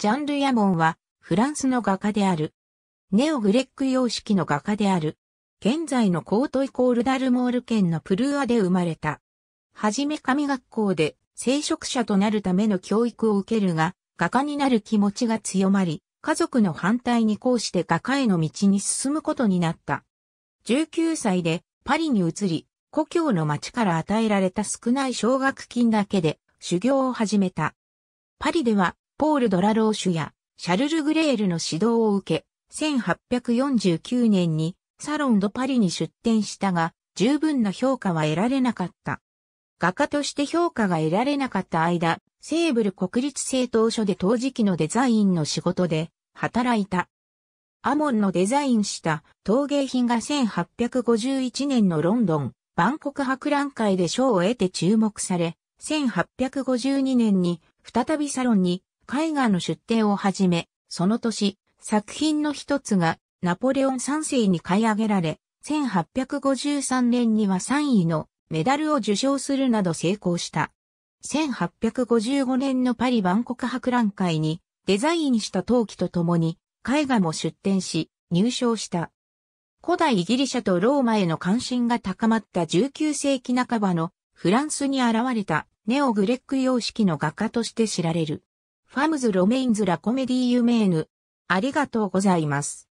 ジャンル・ヤモンは、フランスの画家である。ネオ・グレック様式の画家である。現在のコートイコール・ダルモール県のプルーアで生まれた。はじめ神学校で、聖職者となるための教育を受けるが、画家になる気持ちが強まり、家族の反対にこうして画家への道に進むことになった。19歳でパリに移り、故郷の町から与えられた少ない奨学金だけで修行を始めた。パリではポール・ドラローシュやシャルル・グレールの指導を受け、1849年にサロン・ド・パリに出展したが、十分な評価は得られなかった。画家として評価が得られなかった間、セーブル国立政党所で陶磁器のデザインの仕事で働いた。アモンのデザインした陶芸品が1851年のロンドン、万国博覧会で賞を得て注目され、1852年に再びサロンに絵画の出展をはじめ、その年、作品の一つがナポレオン3世に買い上げられ、1853年には3位のメダルを受賞するなど成功した。1855年のパリ万国博覧会にデザインした陶器と共に絵画も出展し入賞した。古代ギリシャとローマへの関心が高まった19世紀半ばのフランスに現れたネオグレック様式の画家として知られる。ファムズ・ロメインズ・ラ・コメディ・ユメーヌ。ありがとうございます。